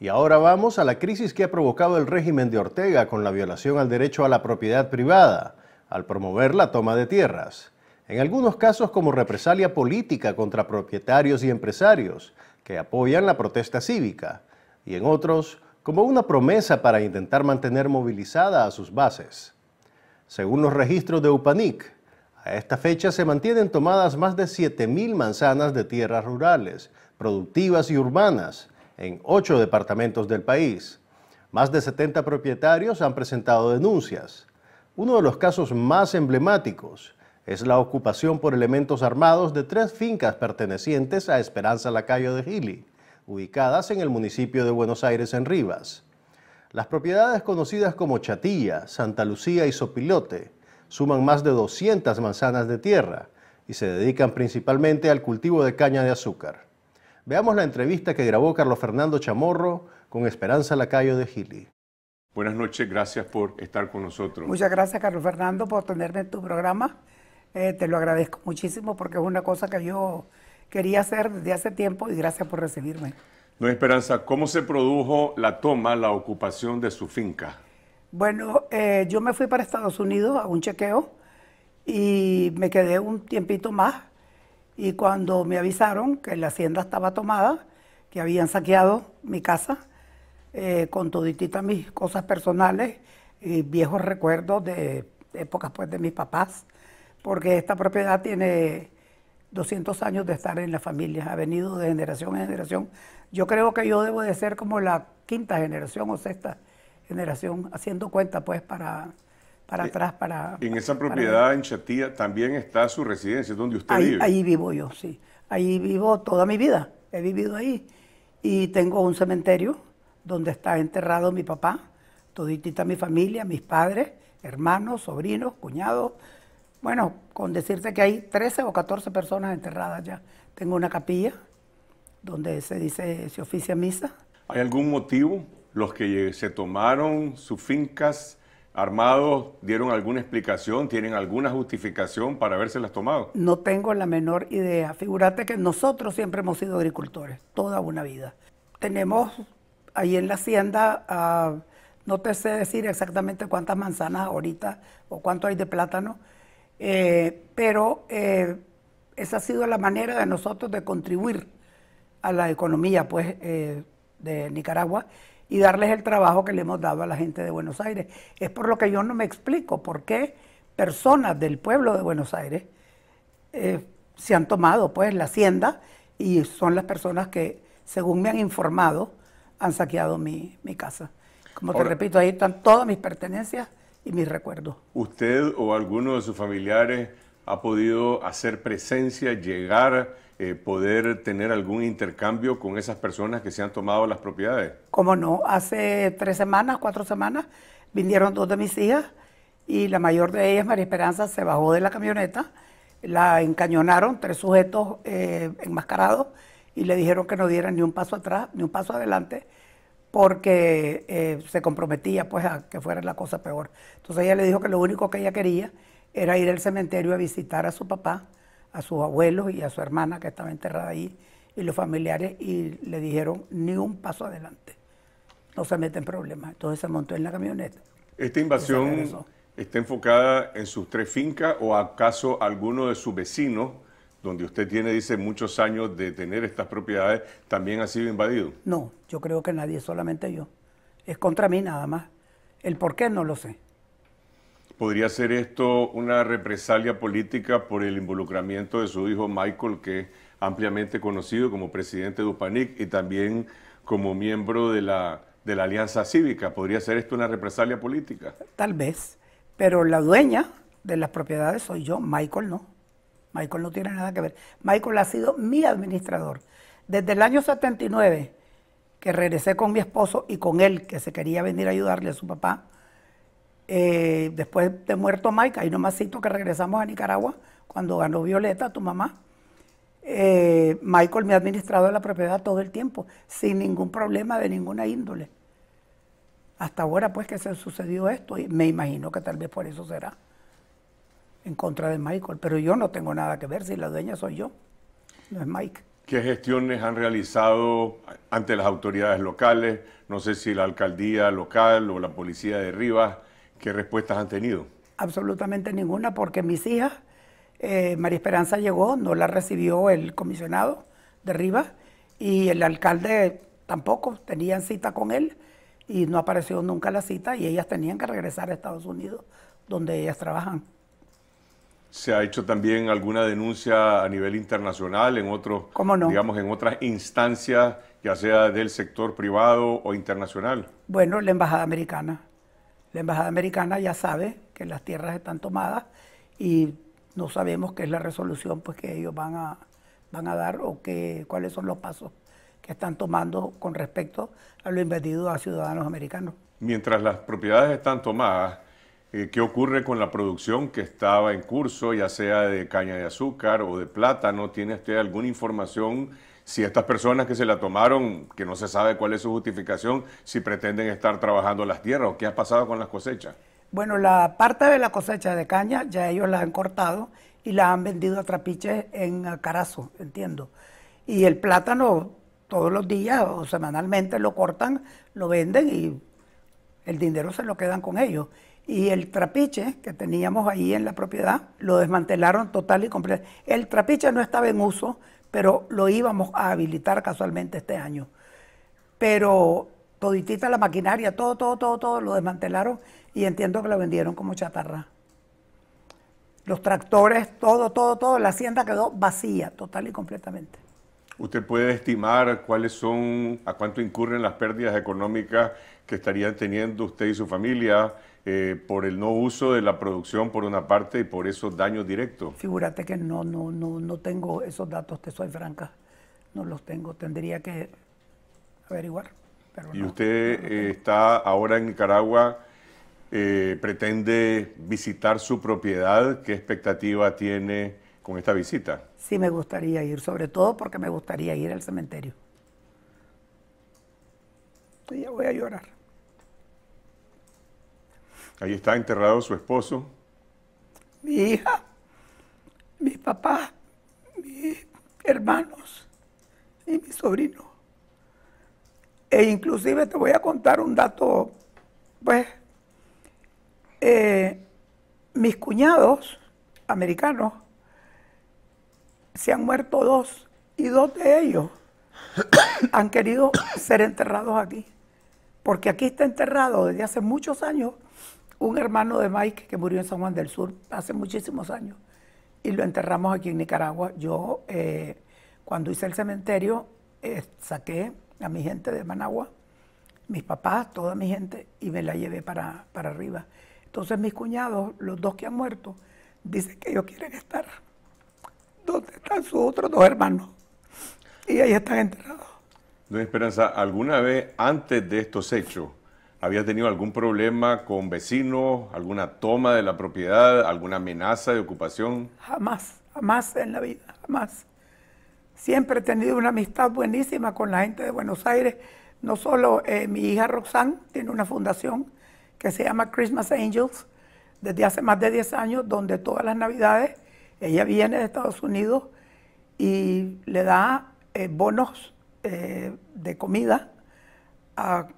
Y ahora vamos a la crisis que ha provocado el régimen de Ortega con la violación al derecho a la propiedad privada, al promover la toma de tierras, en algunos casos como represalia política contra propietarios y empresarios que apoyan la protesta cívica, y en otros como una promesa para intentar mantener movilizada a sus bases. Según los registros de UPANIC, a esta fecha se mantienen tomadas más de 7.000 manzanas de tierras rurales, productivas y urbanas, en ocho departamentos del país. Más de 70 propietarios han presentado denuncias. Uno de los casos más emblemáticos es la ocupación por elementos armados de tres fincas pertenecientes a Esperanza Lacayo de Gili, ubicadas en el municipio de Buenos Aires en Rivas. Las propiedades conocidas como Chatilla, Santa Lucía y Sopilote suman más de 200 manzanas de tierra y se dedican principalmente al cultivo de caña de azúcar. Veamos la entrevista que grabó Carlos Fernando Chamorro con Esperanza Lacayo de Gili. Buenas noches, gracias por estar con nosotros. Muchas gracias, Carlos Fernando, por tenerme en tu programa. Eh, te lo agradezco muchísimo porque es una cosa que yo quería hacer desde hace tiempo y gracias por recibirme. No, Esperanza, ¿cómo se produjo la toma, la ocupación de su finca? Bueno, eh, yo me fui para Estados Unidos a un chequeo y me quedé un tiempito más y cuando me avisaron que la hacienda estaba tomada, que habían saqueado mi casa, eh, con todititas mis cosas personales y viejos recuerdos de épocas pues de mis papás, porque esta propiedad tiene 200 años de estar en la familia, ha venido de generación en generación. Yo creo que yo debo de ser como la quinta generación o sexta generación, haciendo cuenta pues para para eh, atrás, para... En esa propiedad en Chatía también está su residencia, donde usted vive. Ahí vivo yo, sí. Ahí vivo toda mi vida, he vivido ahí. Y tengo un cementerio donde está enterrado mi papá, toditita mi familia, mis padres, hermanos, sobrinos, cuñados. Bueno, con decirte que hay 13 o 14 personas enterradas ya. Tengo una capilla donde se dice, se oficia misa. ¿Hay algún motivo? Los que se tomaron sus fincas armados dieron alguna explicación, tienen alguna justificación para habérselas tomado? No tengo la menor idea. Figúrate que nosotros siempre hemos sido agricultores, toda una vida. Tenemos ahí en la hacienda, ah, no te sé decir exactamente cuántas manzanas ahorita o cuánto hay de plátano, eh, pero eh, esa ha sido la manera de nosotros de contribuir a la economía pues, eh, de Nicaragua y darles el trabajo que le hemos dado a la gente de Buenos Aires. Es por lo que yo no me explico por qué personas del pueblo de Buenos Aires eh, se han tomado pues la hacienda y son las personas que, según me han informado, han saqueado mi, casa. Como te repito, ahí están todas mis pertenencias y mis recuerdos. ¿Usted o alguno de sus familiares ha podido hacer presencia, llegar, eh, poder tener algún intercambio con esas personas que se han tomado las propiedades? Como no, hace tres semanas, cuatro semanas, vinieron dos de mis hijas y la mayor de ellas, María Esperanza, se bajó de la camioneta, la encañonaron tres sujetos eh, enmascarados y le dijeron que no diera ni un paso atrás, ni un paso adelante, porque eh, se comprometía pues a que fuera la cosa peor. Entonces ella le dijo que lo único que ella quería era ir al cementerio a visitar a su papá, a sus abuelos y a su hermana que estaba enterrada ahí, y los familiares, y le dijeron ni un paso adelante, no se meten problemas. Entonces se montó en la camioneta. Esta invasión está enfocada en sus tres fincas o acaso alguno de sus vecinos, donde usted tiene, dice, muchos años de tener estas propiedades, también ha sido invadido. No, yo creo que nadie, solamente yo. Es contra mí nada más. El por qué no lo sé. ¿Podría ser esto una represalia política por el involucramiento de su hijo Michael, que es ampliamente conocido como presidente de UPANIC y también como miembro de la, Alianza Cívica? ¿Podría ser esto una represalia política? Tal vez, pero la dueña de las propiedades soy yo, Michael no. Michael no tiene nada que ver. Michael ha sido mi administrador. Desde el año 79, que regresé con mi esposo y con él, que se quería venir a ayudarle a su papá, eh, después de muerto Mike, ahí cito que regresamos a Nicaragua, cuando ganó Violeta, tu mamá, eh, Michael me ha administrado la propiedad todo el tiempo, sin ningún problema de ninguna índole. Hasta ahora, pues, que se sucedió esto, y me imagino que tal vez por eso será en contra de Michael, pero yo no tengo nada que ver, si la dueña soy yo, no es Mike. ¿Qué gestiones han realizado ante las autoridades locales? No sé si la alcaldía local o la policía de Rivas ¿Qué respuestas han tenido? Absolutamente ninguna, porque mis hijas, eh, María Esperanza llegó, no la recibió el comisionado de Rivas y el alcalde tampoco, tenían cita con él y no apareció nunca la cita y ellas tenían que regresar a Estados Unidos, donde ellas trabajan. ¿Se ha hecho también alguna denuncia a nivel internacional en otros, digamos, en otras instancias, ya sea del sector privado o internacional? Bueno, la Embajada Americana. La embajada americana ya sabe que las tierras están tomadas y no sabemos qué es la resolución pues, que ellos van a, van a dar o que, cuáles son los pasos que están tomando con respecto a lo invertido a ciudadanos americanos. Mientras las propiedades están tomadas, eh, ¿qué ocurre con la producción que estaba en curso, ya sea de caña de azúcar o de plátano? ¿Tiene usted alguna información? si estas personas que se la tomaron, que no se sabe cuál es su justificación, si pretenden estar trabajando las tierras o qué ha pasado con las cosechas. Bueno, la parte de la cosecha de caña ya ellos la han cortado y la han vendido a Trapiche en Carazo, entiendo. Y el plátano todos los días o semanalmente lo cortan, lo venden y el dinero se lo quedan con ellos. Y el trapiche que teníamos ahí en la propiedad lo desmantelaron total y completo. El trapiche no estaba en uso, pero lo íbamos a habilitar casualmente este año. Pero toditita la maquinaria, todo, todo, todo, todo lo desmantelaron y entiendo que lo vendieron como chatarra. Los tractores, todo, todo, todo, la hacienda quedó vacía, total y completamente. ¿Usted puede estimar cuáles son, a cuánto incurren las pérdidas económicas que estarían teniendo usted y su familia eh, por el no uso de la producción por una parte y por esos daños directos. Figúrate que no, no, no, no tengo esos datos, te soy franca, no los tengo, tendría que averiguar. y usted eh, está ahora en Nicaragua, eh, pretende visitar su propiedad, ¿qué expectativa tiene con esta visita? Sí, me gustaría ir, sobre todo porque me gustaría ir al cementerio. ya voy a llorar. Ahí está enterrado su esposo. Mi hija, mi papá, mis hermanos y mi sobrino. E inclusive te voy a contar un dato, pues, eh, mis cuñados americanos se han muerto dos y dos de ellos han querido ser enterrados aquí. Porque aquí está enterrado desde hace muchos años un hermano de Mike que murió en San Juan del Sur hace muchísimos años y lo enterramos aquí en Nicaragua. Yo, eh, cuando hice el cementerio, eh, saqué a mi gente de Managua, mis papás, toda mi gente, y me la llevé para, para arriba. Entonces mis cuñados, los dos que han muerto, dicen que ellos quieren estar donde están sus otros dos hermanos. Y ahí están enterrados. Doña Esperanza, ¿alguna vez antes de estos hechos había tenido algún problema con vecinos, alguna toma de la propiedad, alguna amenaza de ocupación? Jamás, jamás en la vida, jamás. Siempre he tenido una amistad buenísima con la gente de Buenos Aires. No solo eh, mi hija Roxanne tiene una fundación que se llama Christmas Angels desde hace más de 10 años, donde todas las navidades ella viene de Estados Unidos y le da eh, bonos eh, de comida a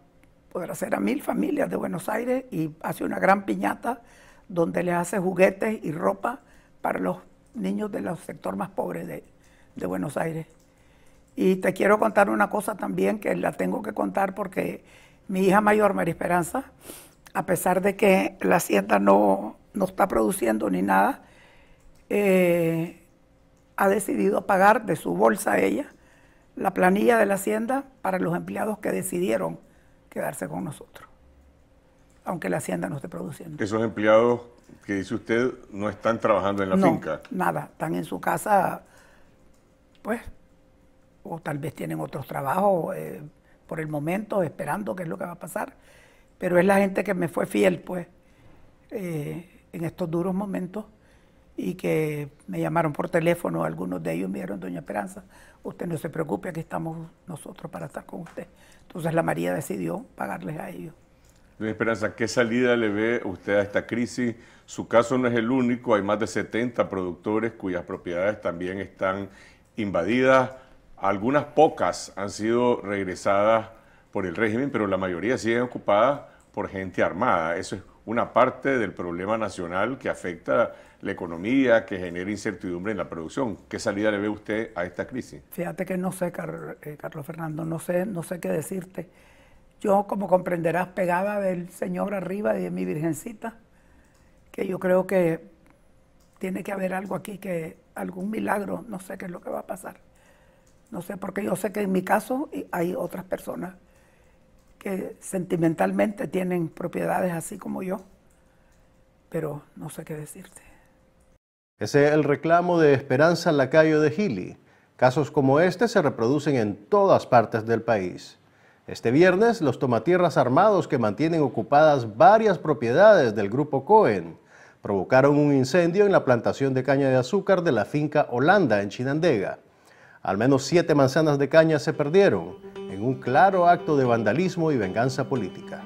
hacer a mil familias de Buenos Aires y hace una gran piñata donde le hace juguetes y ropa para los niños de los sectores más pobre de, Buenos Aires. Y te quiero contar una cosa también que la tengo que contar porque mi hija mayor, María Esperanza, a pesar de que la hacienda no, está produciendo ni nada, eh, ha decidido pagar de su bolsa a ella la planilla de la hacienda para los empleados que decidieron quedarse con nosotros, aunque la hacienda no esté produciendo. Esos empleados que dice usted no están trabajando en la no, finca. Nada, están en su casa, pues, o tal vez tienen otros trabajos eh, por el momento, esperando qué es lo que va a pasar. Pero es la gente que me fue fiel, pues, eh, en estos duros momentos y que me llamaron por teléfono, algunos de ellos me dijeron, doña Esperanza, usted no se preocupe, aquí estamos nosotros para estar con usted. Entonces la María decidió pagarles a ellos. Doña Esperanza, ¿qué salida le ve usted a esta crisis? Su caso no es el único, hay más de 70 productores cuyas propiedades también están invadidas. Algunas pocas han sido regresadas por el régimen, pero la mayoría siguen ocupadas por gente armada. Eso es una parte del problema nacional que afecta la economía, que genera incertidumbre en la producción. ¿Qué salida le ve usted a esta crisis? Fíjate que no sé, eh, Carlos Fernando, no sé, no sé qué decirte. Yo, como comprenderás, pegada del Señor arriba y de mi Virgencita, que yo creo que tiene que haber algo aquí, que algún milagro, no sé qué es lo que va a pasar. No sé, porque yo sé que en mi caso hay otras personas que sentimentalmente tienen propiedades así como yo, pero no sé qué decirte. Ese es el reclamo de Esperanza Lacayo de Gili. Casos como este se reproducen en todas partes del país. Este viernes, los tomatierras armados que mantienen ocupadas varias propiedades del grupo Cohen provocaron un incendio en la plantación de caña de azúcar de la finca Holanda en Chinandega, al menos siete manzanas de caña se perdieron en un claro acto de vandalismo y venganza política.